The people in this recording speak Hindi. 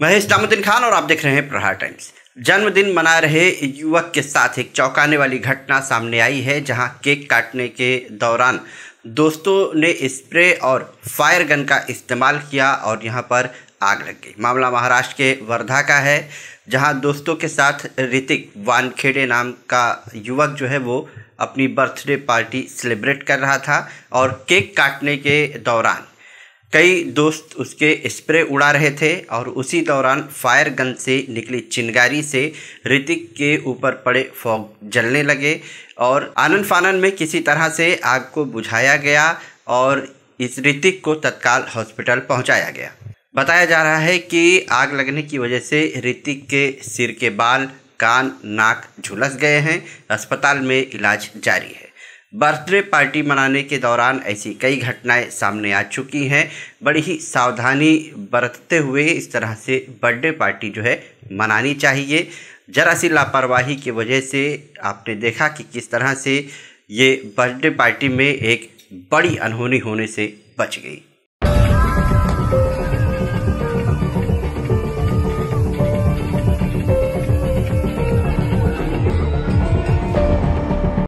मैं दामुद्दीन खान और आप देख रहे हैं प्रहार टाइम्स जन्मदिन मना रहे युवक के साथ एक चौंकाने वाली घटना सामने आई है जहां केक काटने के दौरान दोस्तों ने स्प्रे और फायर गन का इस्तेमाल किया और यहां पर आग लग गई मामला महाराष्ट्र के वर्धा का है जहां दोस्तों के साथ ऋतिक वानखेड़े नाम का युवक जो है वो अपनी बर्थडे पार्टी सेलिब्रेट कर रहा था और केक काटने के दौरान कई दोस्त उसके स्प्रे उड़ा रहे थे और उसी दौरान फायर गन से निकली चिनगारी से ऋतिक के ऊपर पड़े फॉग जलने लगे और आनंद फानन में किसी तरह से आग को बुझाया गया और इस ऋतिक को तत्काल हॉस्पिटल पहुंचाया गया बताया जा रहा है कि आग लगने की वजह से ऋतिक के सिर के बाल कान नाक झुलस गए हैं अस्पताल में इलाज जारी है बर्थडे पार्टी मनाने के दौरान ऐसी कई घटनाएं सामने आ चुकी हैं बड़ी ही सावधानी बरतते हुए इस तरह से बर्थडे पार्टी जो है मनानी चाहिए जरा सी लापरवाही की वजह से आपने देखा कि किस तरह से ये बर्थडे पार्टी में एक बड़ी अनहोनी होने से बच गई